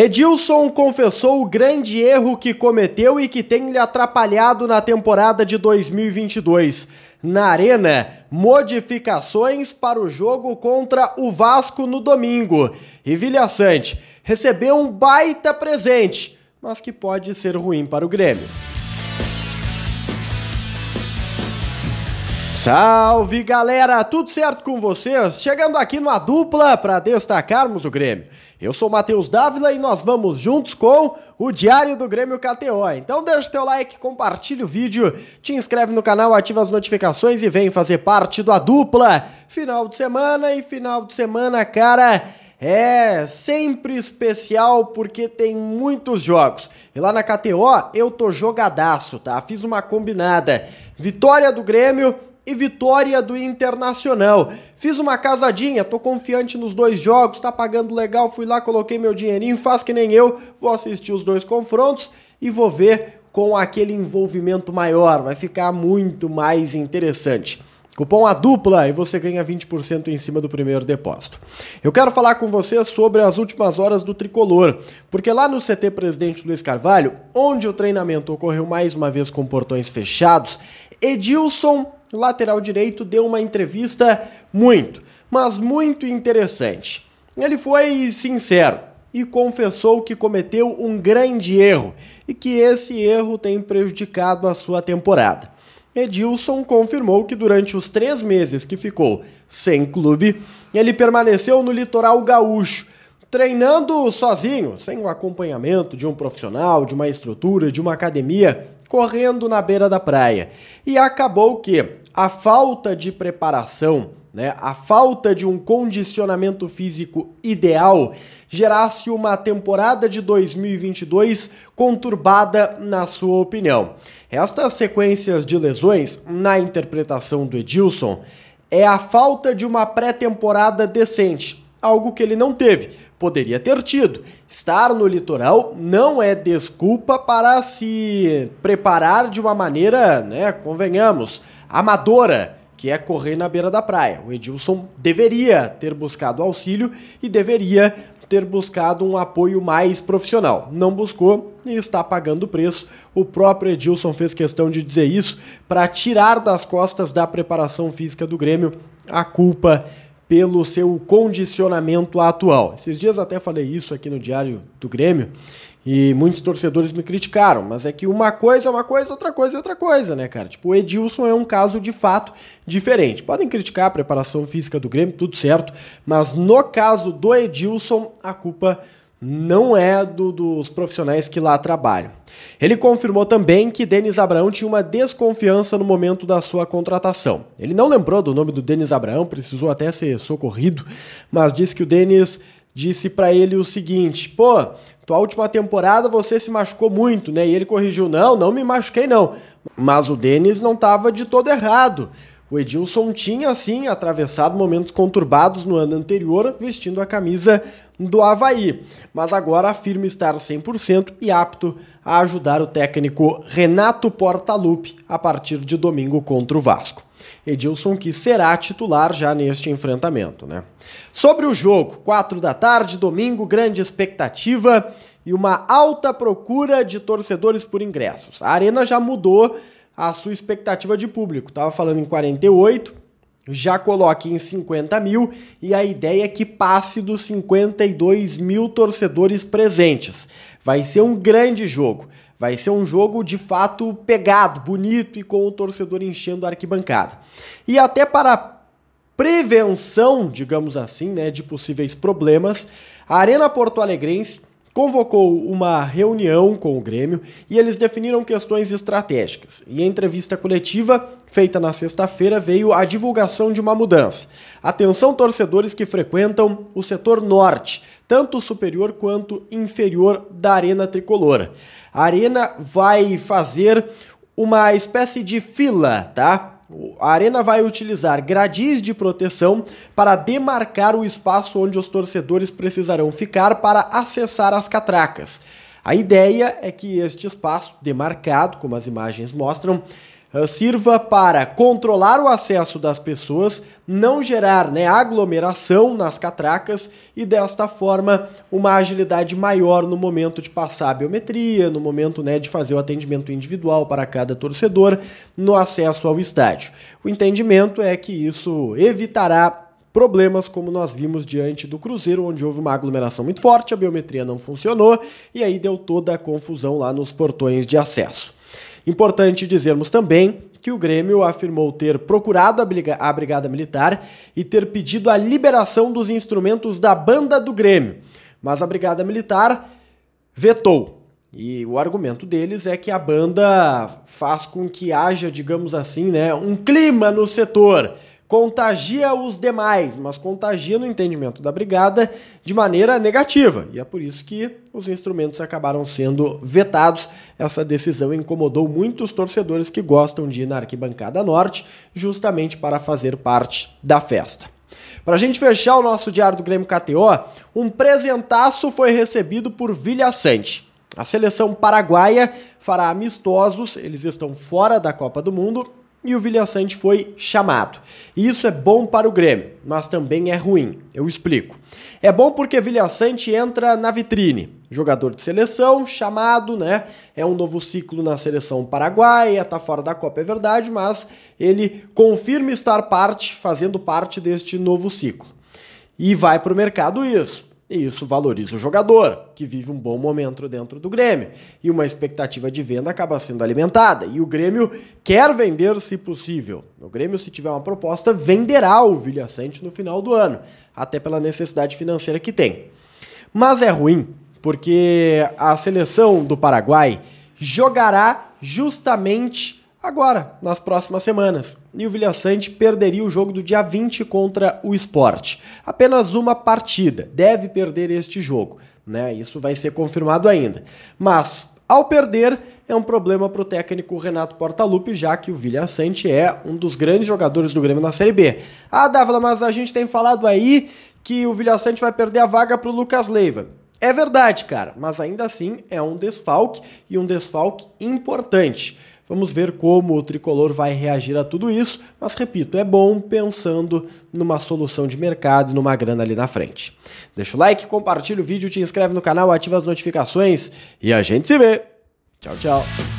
Edilson confessou o grande erro que cometeu e que tem lhe atrapalhado na temporada de 2022. Na Arena, modificações para o jogo contra o Vasco no domingo. E Vilhaçante recebeu um baita presente, mas que pode ser ruim para o Grêmio. Salve galera, tudo certo com vocês? Chegando aqui numa dupla para destacarmos o Grêmio. Eu sou Matheus Dávila e nós vamos juntos com o Diário do Grêmio KTO. Então deixa teu like, compartilha o vídeo, te inscreve no canal, ativa as notificações e vem fazer parte da dupla. Final de semana e final de semana, cara. É sempre especial porque tem muitos jogos. E lá na KTO eu tô jogadaço, tá? Fiz uma combinada. Vitória do Grêmio e vitória do Internacional. Fiz uma casadinha, tô confiante nos dois jogos, tá pagando legal, fui lá, coloquei meu dinheirinho, faz que nem eu, vou assistir os dois confrontos e vou ver com aquele envolvimento maior, vai ficar muito mais interessante. Cupom a dupla e você ganha 20% em cima do primeiro depósito. Eu quero falar com você sobre as últimas horas do tricolor, porque lá no CT Presidente Luiz Carvalho, onde o treinamento ocorreu mais uma vez com portões fechados, Edilson lateral direito, deu uma entrevista muito, mas muito interessante. Ele foi sincero e confessou que cometeu um grande erro e que esse erro tem prejudicado a sua temporada. Edilson confirmou que durante os três meses que ficou sem clube, ele permaneceu no litoral gaúcho, treinando sozinho, sem o acompanhamento de um profissional, de uma estrutura, de uma academia, correndo na beira da praia. E acabou que a falta de preparação, né, a falta de um condicionamento físico ideal gerasse uma temporada de 2022 conturbada, na sua opinião. Estas sequências de lesões, na interpretação do Edilson, é a falta de uma pré-temporada decente algo que ele não teve. Poderia ter tido. Estar no litoral não é desculpa para se preparar de uma maneira, né, convenhamos, amadora, que é correr na beira da praia. O Edilson deveria ter buscado auxílio e deveria ter buscado um apoio mais profissional. Não buscou e está pagando o preço. O próprio Edilson fez questão de dizer isso para tirar das costas da preparação física do Grêmio a culpa pelo seu condicionamento atual. Esses dias até falei isso aqui no Diário do Grêmio e muitos torcedores me criticaram, mas é que uma coisa é uma coisa, outra coisa é outra coisa, né, cara? Tipo, o Edilson é um caso de fato diferente. Podem criticar a preparação física do Grêmio, tudo certo, mas no caso do Edilson, a culpa é não é do, dos profissionais que lá trabalham. Ele confirmou também que Denis Abraão tinha uma desconfiança no momento da sua contratação. Ele não lembrou do nome do Denis Abraão, precisou até ser socorrido, mas disse que o Denis disse para ele o seguinte: "Pô, tua última temporada você se machucou muito, né?" E ele corrigiu: "Não, não me machuquei não". Mas o Denis não estava de todo errado. O Edilson tinha, assim, atravessado momentos conturbados no ano anterior, vestindo a camisa do Havaí, mas agora afirma estar 100% e apto a ajudar o técnico Renato Portaluppi a partir de domingo contra o Vasco. Edilson que será titular já neste enfrentamento, né? Sobre o jogo, 4 da tarde, domingo, grande expectativa e uma alta procura de torcedores por ingressos. A arena já mudou a sua expectativa de público, estava falando em 48, já coloque em 50 mil e a ideia é que passe dos 52 mil torcedores presentes. Vai ser um grande jogo. Vai ser um jogo de fato pegado, bonito e com o torcedor enchendo a arquibancada. E até para prevenção, digamos assim, né, de possíveis problemas, a Arena Porto Alegrense convocou uma reunião com o Grêmio e eles definiram questões estratégicas. E em entrevista coletiva, feita na sexta-feira, veio a divulgação de uma mudança. Atenção torcedores que frequentam o setor norte, tanto superior quanto inferior da Arena Tricolor. A Arena vai fazer uma espécie de fila, tá? A arena vai utilizar gradis de proteção para demarcar o espaço onde os torcedores precisarão ficar para acessar as catracas. A ideia é que este espaço demarcado, como as imagens mostram, ah, sirva para controlar o acesso das pessoas, não gerar né, aglomeração nas catracas e, desta forma, uma agilidade maior no momento de passar a biometria, no momento né, de fazer o atendimento individual para cada torcedor no acesso ao estádio. O entendimento é que isso evitará problemas como nós vimos diante do Cruzeiro, onde houve uma aglomeração muito forte, a biometria não funcionou e aí deu toda a confusão lá nos portões de acesso. Importante dizermos também que o Grêmio afirmou ter procurado a Brigada Militar e ter pedido a liberação dos instrumentos da banda do Grêmio, mas a Brigada Militar vetou. E o argumento deles é que a banda faz com que haja, digamos assim, né, um clima no setor contagia os demais, mas contagia no entendimento da brigada de maneira negativa. E é por isso que os instrumentos acabaram sendo vetados. Essa decisão incomodou muitos torcedores que gostam de ir na arquibancada norte, justamente para fazer parte da festa. Para a gente fechar o nosso Diário do Grêmio KTO, um presentaço foi recebido por Vilha Sante. A seleção paraguaia fará amistosos, eles estão fora da Copa do Mundo e o Vilhaçante foi chamado. isso é bom para o Grêmio, mas também é ruim. Eu explico. É bom porque Vilhaçante entra na vitrine. Jogador de seleção, chamado, né? É um novo ciclo na seleção paraguaia, tá fora da Copa, é verdade, mas ele confirma estar parte, fazendo parte deste novo ciclo. E vai para o mercado isso. E isso valoriza o jogador, que vive um bom momento dentro do Grêmio. E uma expectativa de venda acaba sendo alimentada. E o Grêmio quer vender se possível. O Grêmio, se tiver uma proposta, venderá o Vilhacente no final do ano, até pela necessidade financeira que tem. Mas é ruim, porque a seleção do Paraguai jogará justamente agora, nas próximas semanas. E o Vilhaçante perderia o jogo do dia 20 contra o Sport. Apenas uma partida, deve perder este jogo. Né? Isso vai ser confirmado ainda. Mas, ao perder, é um problema para o técnico Renato Portaluppi, já que o Vilhaçante é um dos grandes jogadores do Grêmio na Série B. Ah, Dávila, mas a gente tem falado aí que o Vilhaçante vai perder a vaga para o Lucas Leiva. É verdade, cara, mas ainda assim é um desfalque e um desfalque importante. Vamos ver como o tricolor vai reagir a tudo isso, mas repito, é bom pensando numa solução de mercado e numa grana ali na frente. Deixa o like, compartilha o vídeo, te inscreve no canal, ativa as notificações e a gente se vê. Tchau, tchau.